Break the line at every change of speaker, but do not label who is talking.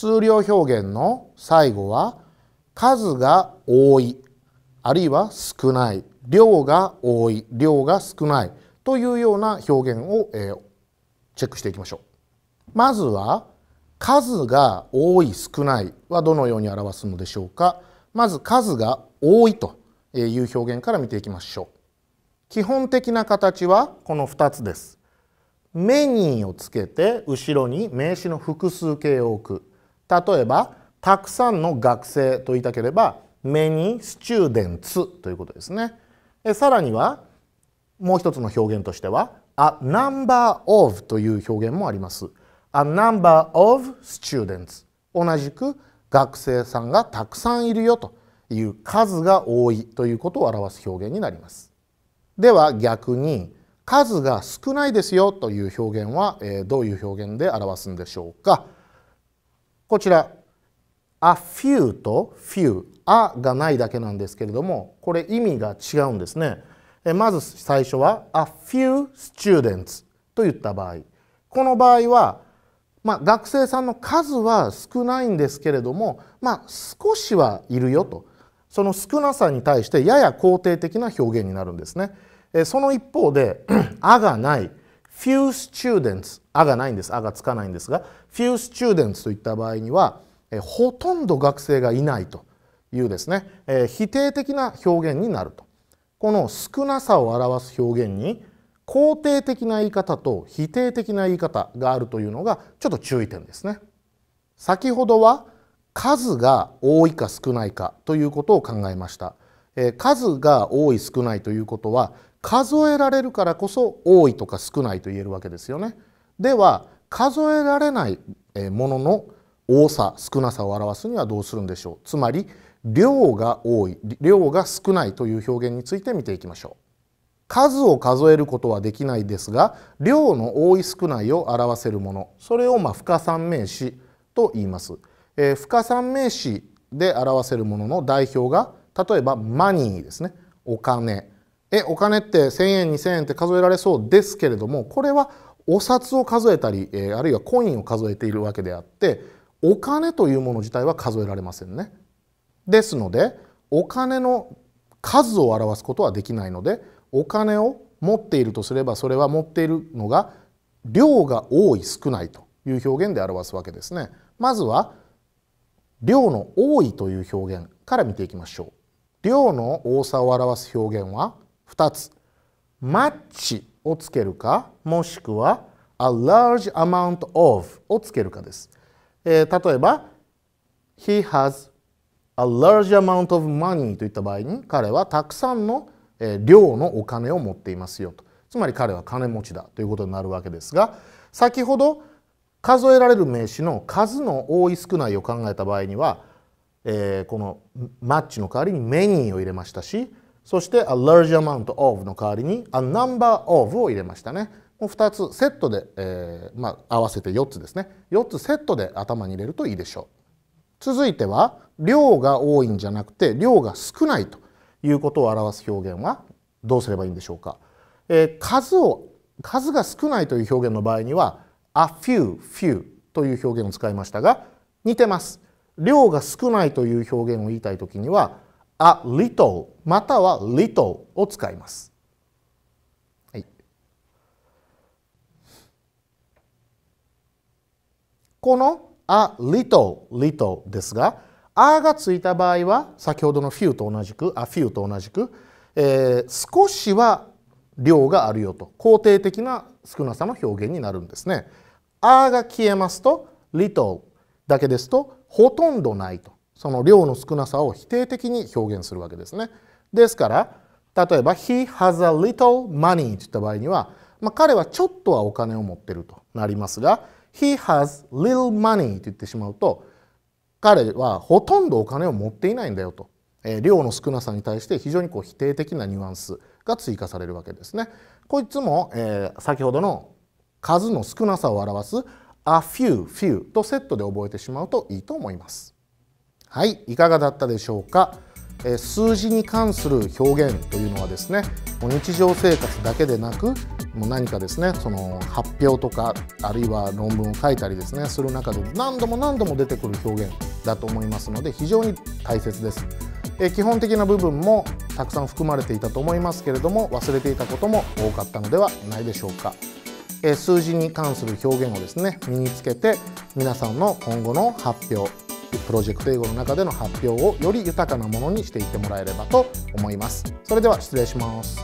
数量表現の最後は数が多いあるいは少ない量が多い量が少ないというような表現を、えチェックしていきましょう。まずは数が多い少ないはどのように表すのでしょうか。まず数が多いという表現から見ていきましょう。基本的な形はこの2つです。メニーをつけて後ろに名詞の複数形を置く。例えばたくさんの学生と言いたければ many students ということですね。えさらにはもう一つの表現としては a number of という表現もあります。a number of students 同じく学生さんがたくさんいるよという数が多いということを表す表現になります。では逆に数が少ないですよという表現は、えどういう表現で表すんでしょうか。こちら a few と few がないだけなんですけれどもこれ意味が違うんですねまず最初は a few students と言った場合この場合はまあ、学生さんの数は少ないんですけれどもまあ、少しはいるよとその少なさに対してやや肯定的な表現になるんですねその一方で「あ」がない few students あがないんですあがつかないんですが few students といった場合には、えほとんど学生がいないというですね、え否定的な表現になるとこの少なさを表す表現に肯定的な言い方と否定的な言い方があるというのがちょっと注意点ですね先ほどは数が多いか少ないかということを考えました、え数が多い少ないということは数えられるからこそ多いとか少ないと言えるわけですよね。では数えられないものの多さ少なさを表すにはどうするんでしょうつまり量が多い量が少ないという表現について見ていきましょう。数を数えることはできないですが量の多い少ないを表せるものそれをまあ不可算名詞と言います、えー、不可算名詞で表せるものの代表が例えばマニーですねお金えお金って1,000円2,000円って数えられそうですけれどもこれはお札を数えたり、えあるいはコインを数えているわけであってお金というもの自体は数えられませんね。ですのでお金の数を表すことはできないのでお金を持っているとすればそれは持っているのが量が多い少ないという表現で表すわけですね。まずは量の多いという表現から見ていきましょう。量の多さを表す表現は2つマッチをつけるかもしくは a large amount of をつけるかです、えー、例えば he has a large amount of money といった場合に彼はたくさんの量のお金を持っていますよとつまり彼は金持ちだということになるわけですが先ほど数えられる名詞の数の多い少ないを考えた場合には、えー、このマッチの代わりにメニーを入れましたしそして a large amount of の代わりに a number of を入れましたね。もう2つセットで、えー、まあ、合わせて4つですね。4つセットで頭に入れるといいでしょう。続いては量が多いんじゃなくて量が少ないということを表す表現はどうすればいいんでしょうか。えー、数を数が少ないという表現の場合には a few few という表現を使いましたが似てます。量が少ないという表現を言いたい時には a little または little を使います。はい、この a little little ですが、a がついた場合は先ほどの few と同じく、a few と同じく、えー、少しは量があるよと肯定的な少なさの表現になるんですね。あが消えますと little だけですとほとんどないとその量の少なさを否定的に表現するわけですね。ですから例えば「He has a little money」といった場合には、まあ、彼はちょっとはお金を持ってるとなりますが「He has little money」と言ってしまうと彼はほとんどお金を持っていないんだよと、えー、量の少なさに対して非常にこう否定的なニュアンスが追加されるわけですね。こいつも、えー、先ほどの数の少なさを表す a few few とセットで覚えてしまうといいと思います。はいいかがだったでしょうか、え数字に関する表現というのはですねもう日常生活だけでなくもう何かですねその発表とかあるいは論文を書いたりですねする中で何度も何度も出てくる表現だと思いますので非常に大切です。え基本的な部分もたくさん含まれていたと思いますけれども忘れていたことも多かったのではないでしょうか、え数字に関する表現をですね身につけて皆さんの今後の発表プロジェクト英語の中での発表をより豊かなものにしていってもらえればと思いますそれでは失礼します